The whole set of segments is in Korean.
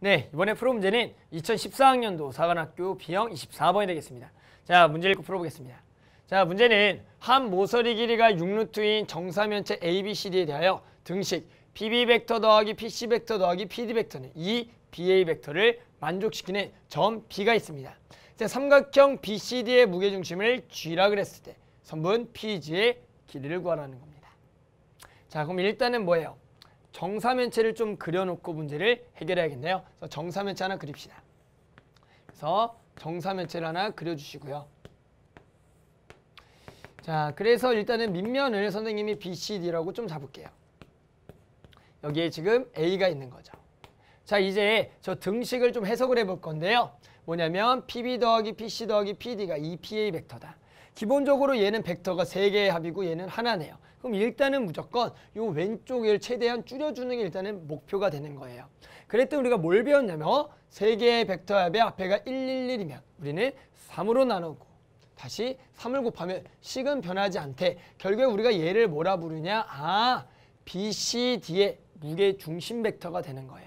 네, 이번에 풀어 문제는 2014학년도 사관학교 B형 24번이 되겠습니다. 자, 문제 읽고 풀어보겠습니다. 자, 문제는 한 모서리 길이가 6루트인 정사면체 ABCD에 대하여 등식 PB 벡터 더하기 PC 벡터 더하기 PD 벡터는 이 BA 벡터를 만족시키는 점 B가 있습니다. 자, 삼각형 BCD의 무게중심을 G라 그랬을 때 선분 PG의 길이를 구하라는 겁니다. 자, 그럼 일단은 뭐예요? 정사면체를 좀 그려놓고 문제를 해결해야겠네요. 그래서 정사면체 하나 그립시다. 그래서 정사면체를 하나 그려주시고요. 자, 그래서 일단은 밑면을 선생님이 BCD라고 좀 잡을게요. 여기에 지금 A가 있는 거죠. 자, 이제 저 등식을 좀 해석을 해볼 건데요. 뭐냐면 PB 더하기 PC 더하기 PD가 2PA 벡터다. 기본적으로 얘는 벡터가 3개의 합이고 얘는 하나네요. 그럼 일단은 무조건 이 왼쪽을 최대한 줄여주는 게 일단은 목표가 되는 거예요. 그랬더니 우리가 뭘 배웠냐면 세 개의 벡터 합의 앞에가 111이면 우리는 3으로 나누고 다시 3을 곱하면 식은 변하지 않대. 결국에 우리가 얘를 뭐라 부르냐? 아, BCD의 무게중심 벡터가 되는 거예요.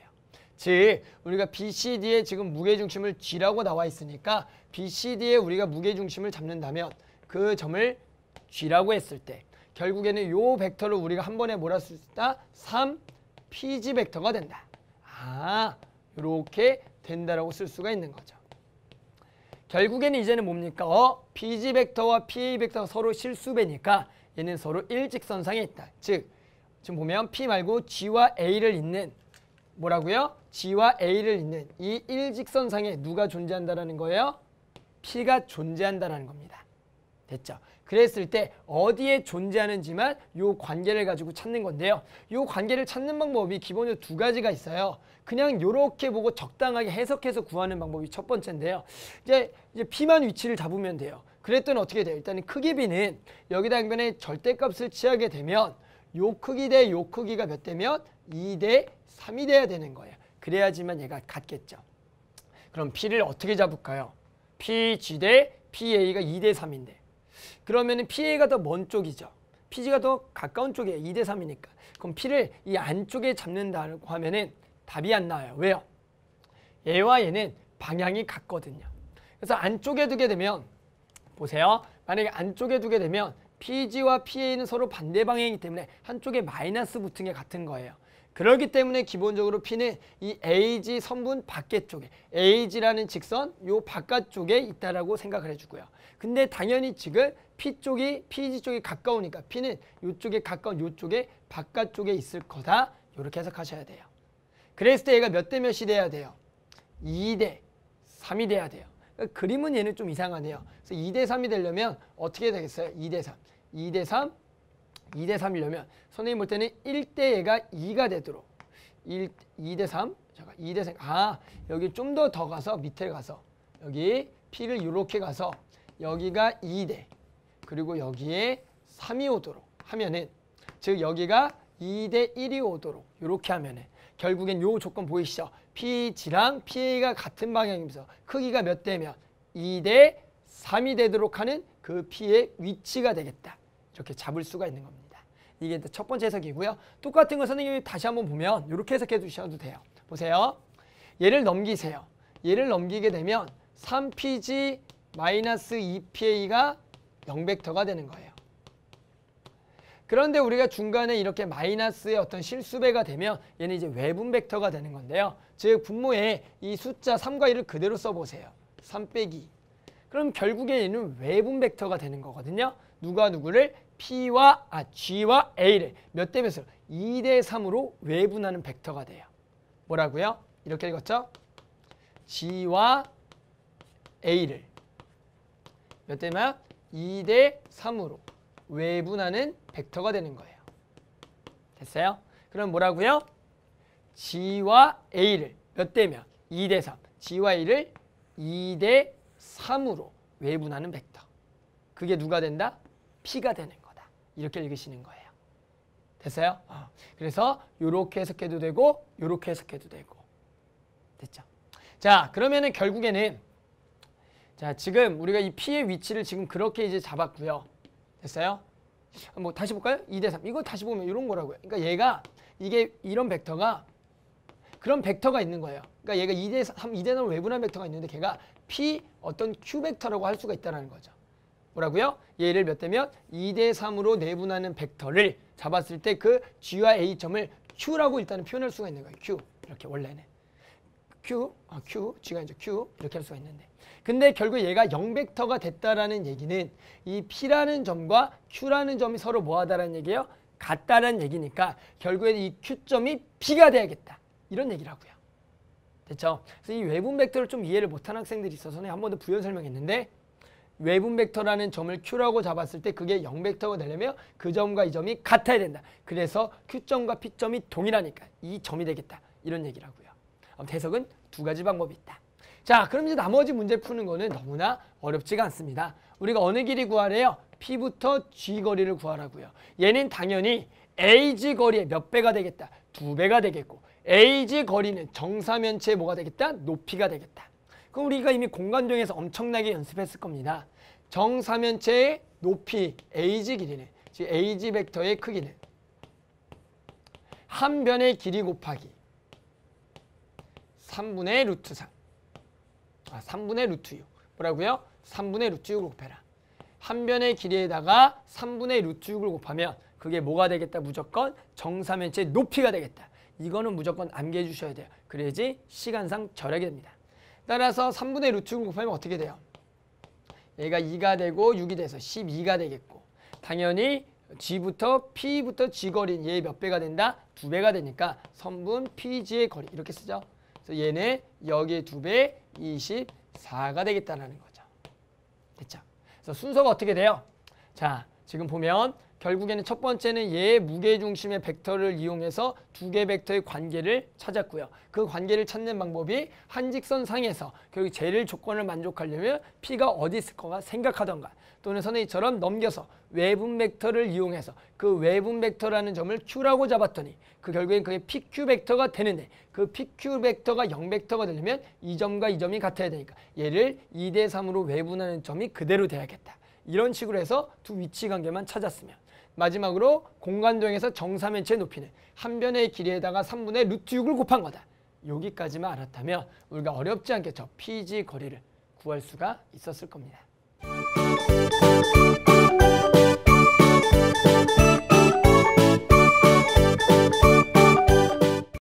즉 우리가 BCD에 지금 무게중심을 G라고 나와 있으니까 BCD에 우리가 무게중심을 잡는다면 그 점을 G라고 했을 때 결국에는 요 벡터를 우리가 한 번에 몰았을 때 3pg 벡터가 된다. 아, 이렇게 된다라고 쓸 수가 있는 거죠. 결국에는 이제는 뭡니까? 어, pg 벡터와 pa 벡터가 서로 실수배니까 얘는 서로 일직선상에 있다. 즉, 지금 보면 p 말고 g와 a를 잇는 뭐라고요? g와 a를 잇는 이 일직선상에 누가 존재한다라는 거예요? p가 존재한다라는 겁니다. 됐죠. 그랬을 때 어디에 존재하는지만 요 관계를 가지고 찾는 건데요. 요 관계를 찾는 방법이 기본적으로 두 가지가 있어요. 그냥 요렇게 보고 적당하게 해석해서 구하는 방법이 첫 번째인데요. 이제 이제 P만 위치를 잡으면 돼요. 그랬더니 어떻게 돼요? 일단은 크기 B는 여기다 한변에 절대값을 취하게 되면 요 크기 대 요 크기가 몇 되면 2대 3이 돼야 되는 거예요. 그래야지만 얘가 같겠죠. 그럼 P를 어떻게 잡을까요? PG 대 PA가 2 대 3인데 그러면 PA가 더 먼 쪽이죠. PG가 더 가까운 쪽에 2대 3이니까. 그럼 P를 이 안쪽에 잡는다고 하면은 답이 안 나와요. 왜요? 얘와 얘는 방향이 같거든요. 그래서 안쪽에 두게 되면 보세요. 만약에 안쪽에 두게 되면 PG와 PA는 서로 반대 방향이기 때문에 한쪽에 마이너스 붙은 게 같은 거예요. 그렇기 때문에 기본적으로 P는 이 AG 선분 밖에 쪽에 AG라는 직선 요 바깥쪽에 있다라고 생각을 해주고요. 근데 당연히 지금 P쪽이 PG 쪽이 가까우니까 P는 요쪽에 가까운 요쪽에 바깥쪽에 있을 거다. 이렇게 해석하셔야 돼요. 그랬을 때 얘가 몇 대 몇이 돼야 돼요? 2대 3이 돼야 돼요. 그러니까 그림은 얘는 좀 이상하네요. 그래서 2대 3이 되려면 어떻게 되겠어요? 2대 3. 2대 3. 2대 3이려면 선생님 볼 때는 1대 얘가 2가 되도록 1, 2대 3. 잠깐 2대 3. 아, 여기 좀 더더 더 가서 밑에 가서 여기 P를 이렇게 가서 여기가 2대 그리고 여기에 3이 오도록 하면은 즉 여기가 2대 1이 오도록 이렇게 하면은 결국엔 요 조건 보이시죠? P지랑 PA가 같은 방향이면서 크기가 몇 대면 2대 3이 되도록 하는 그 P의 위치가 되겠다. 이렇게 잡을 수가 있는 겁니다. 이게 첫 번째 해석이고요. 똑같은 거 선생님이 다시 한번 보면 이렇게 해석해 주셔도 돼요. 보세요. 얘를 넘기세요. 얘를 넘기게 되면 3PG 마이너스 2PA가 0벡터가 되는 거예요. 그런데 우리가 중간에 이렇게 마이너스의 어떤 실수배가 되면 얘는 이제 외분 벡터가 되는 건데요. 즉 분모에 이 숫자 3과 1을 그대로 써보세요. 3 빼기. 그럼 결국에 얘는 외분 벡터가 되는 거거든요. 누가 누구를 P와 아 G와 A를 몇 대 몇으로 2 대 3으로 외분하는 벡터가 돼요. 뭐라고요? 이렇게 읽었죠? G와 A를 몇 대 몇? 2 대 3으로 외분하는 벡터가 되는 거예요. 됐어요? 그럼 뭐라고요? G와 A를 몇대 몇? 2대 3. G와 A를 2 대 3으로 외분하는 벡터. 그게 누가 된다? P가 되는 거다. 이렇게 읽으시는 거예요. 됐어요? 어. 그래서 이렇게 해석해도 되고 이렇게 해석해도 되고. 됐죠? 자, 그러면은 결국에는 자, 지금 우리가 이 P의 위치를 지금 그렇게 이제 잡았고요. 됐어요? 뭐 다시 볼까요? 2 대 3. 이거 다시 보면 이런 거라고요. 그러니까 얘가 이게 이런 벡터가 그런 벡터가 있는 거예요. 그러니까 얘가 2 대 3, 2 대 3 외분한 벡터가 있는데 걔가 P 어떤 Q 벡터라고 할 수가 있다는 거죠. 뭐라고요? 얘를 몇 대면 2 대 3으로 내분하는 벡터를 잡았을 때 그 G와 A점을 Q라고 일단은 표현할 수가 있는 거예요. Q 이렇게 원래는 Q, 아, Q, G가 이제 Q 이렇게 할 수가 있는데 근데 결국 얘가 영벡터가 됐다라는 얘기는 이 P라는 점과 Q라는 점이 서로 뭐하다라는 얘기예요? 같다라는 얘기니까 결국에 이 Q점이 P가 돼야겠다. 이런 얘기라고요. 됐죠? 그래서 이 외분 벡터를 좀 이해를 못한 학생들이 있어서는 한 번 더 부연 설명했는데 외분 벡터라는 점을 Q라고 잡았을 때 그게 0벡터가 되려면 그 점과 이 점이 같아야 된다. 그래서 Q점과 P점이 동일하니까 이 점이 되겠다. 이런 얘기라고요. 대석은 두 가지 방법이 있다. 자, 그럼 이제 나머지 문제 푸는 거는 너무나 어렵지가 않습니다. 우리가 어느 길이 구하래요? P부터 G 거리를 구하라고요. 얘는 당연히 AG 거리의 몇 배가 되겠다? 두 배가 되겠고 AG 거리는 정사면체의 뭐가 되겠다? 높이가 되겠다. 그럼 우리가 이미 공간정에서 엄청나게 연습했을 겁니다. 정사면체의 높이 AG 길이는 즉 AG 벡터의 크기는 한 변의 길이 곱하기 3분의 루트 3 아, 3분의 루트 6. 뭐라고요? 3분의 루트 6을 곱해라. 한 변의 길이에다가 3분의 루트 6을 곱하면 그게 뭐가 되겠다? 무조건 정사면체 높이가 되겠다. 이거는 무조건 암기해 주셔야 돼요. 그래야지 시간상 절약이 됩니다. 따라서 3분의 루트 6을 곱하면 어떻게 돼요? 얘가 2가 되고 6이 돼서 12가 되겠고 당연히 G부터 P부터 G거리는 얘몇 배가 된다? 두배가 되니까 선분 PG의 거리 이렇게 쓰죠. 그래서 얘네 여기 두배 24가 되겠다는 거죠. 됐죠? 그래서 순서가 어떻게 돼요? 자, 지금 보면 결국에는 첫 번째는 얘의 무게 중심의 벡터를 이용해서 두 개 벡터의 관계를 찾았고요. 그 관계를 찾는 방법이 한직선 상에서 결국 제를 조건을 만족하려면 P가 어디 있을 거가 생각하던가 또는 선생님처럼 넘겨서 외분 벡터를 이용해서 그 외분 벡터라는 점을 Q라고 잡았더니 그 결국엔 그게 PQ 벡터가 되는데 그 PQ 벡터가 0 벡터가 되려면 이 점과 이 점이 같아야 되니까 얘를 2 대 3으로 외분하는 점이 그대로 돼야겠다. 이런 식으로 해서 두 위치 관계만 찾았으면 마지막으로 공간도형에서 정사면체 높이는 한 변의 길이에다가 3분의 루트 6을 곱한 거다. 여기까지만 알았다면 우리가 어렵지 않게 저 PG 거리를 구할 수가 있었을 겁니다.